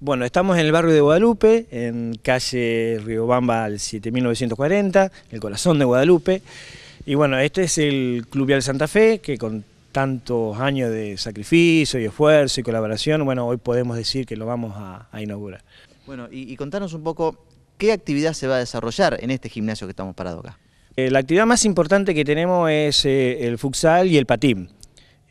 Bueno, estamos en el barrio de Guadalupe, en calle Riobamba al 7940, el corazón de Guadalupe. Y bueno, este es el Club Santa Fe, que con tantos años de sacrificio y esfuerzo y colaboración, bueno, hoy podemos decir que lo vamos a, inaugurar. Bueno, y, contanos un poco qué actividad se va a desarrollar en este gimnasio que estamos parados acá. Eh, la actividad más importante que tenemos es eh, el futsal y el patín.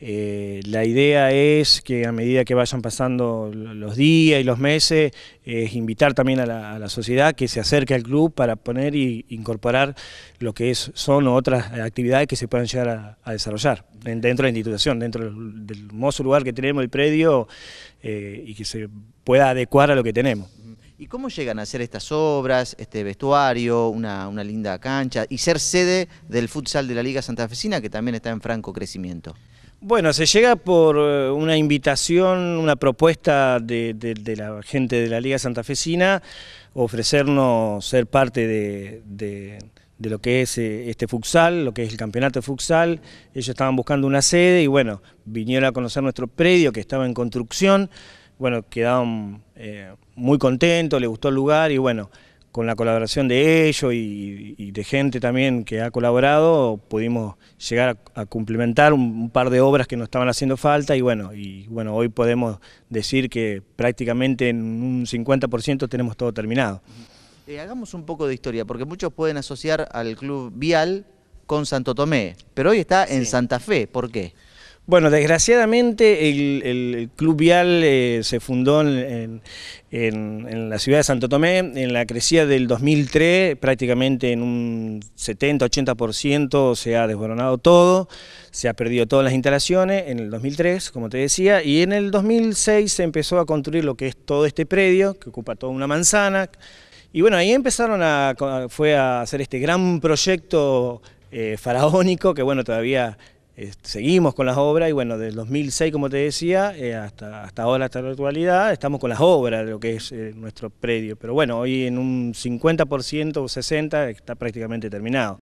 Eh, la idea es que a medida que vayan pasando los días y los meses, es invitar también a la, sociedad que se acerque al club para poner e incorporar lo que es, son otras actividades que se puedan llegar a, desarrollar dentro de la institución, dentro del, hermoso lugar que tenemos, el predio, eh, y que se pueda adecuar a lo que tenemos. ¿Y cómo llegan a hacer estas obras, este vestuario, una, linda cancha y ser sede del futsal de la Liga Santa Santafesina que también está en franco crecimiento? Bueno, se llega por eh, una invitación, una propuesta de, la gente de la Liga Santafesina, ofrecernos ser parte de, lo que es eh, este futsal, lo que es el campeonato de futsal. Ellos estaban buscando una sede y bueno, vinieron a conocer nuestro predio que estaba en construcción. Bueno, quedaron eh, muy contentos, les gustó el lugar y bueno, con la colaboración de ellos y, de gente también que ha colaborado, pudimos llegar a, cumplimentar un, par de obras que nos estaban haciendo falta y bueno, y bueno, hoy podemos decir que prácticamente en un 50% tenemos todo terminado. Eh, hagamos un poco de historia, porque muchos pueden asociar al Club Vial con Santo Tomé, pero hoy está en Santa Fe, ¿por qué? Bueno, desgraciadamente el, Club Vial eh, se fundó en, la ciudad de Santo Tomé en la crecida del 2003, prácticamente en un 70-80% se ha desboronado todo, se ha perdido todas las instalaciones en el 2003, como te decía, y en el 2006 se empezó a construir lo que es todo este predio, que ocupa toda una manzana, y bueno, ahí empezaron a, fue a hacer este gran proyecto eh, faraónico que bueno, todavía seguimos con las obras y bueno, desde 2006, como te decía, eh, hasta, hasta ahora, hasta la actualidad, estamos con las obras de lo que es eh, nuestro predio. Pero bueno, hoy en un 50% o 60% está prácticamente terminado.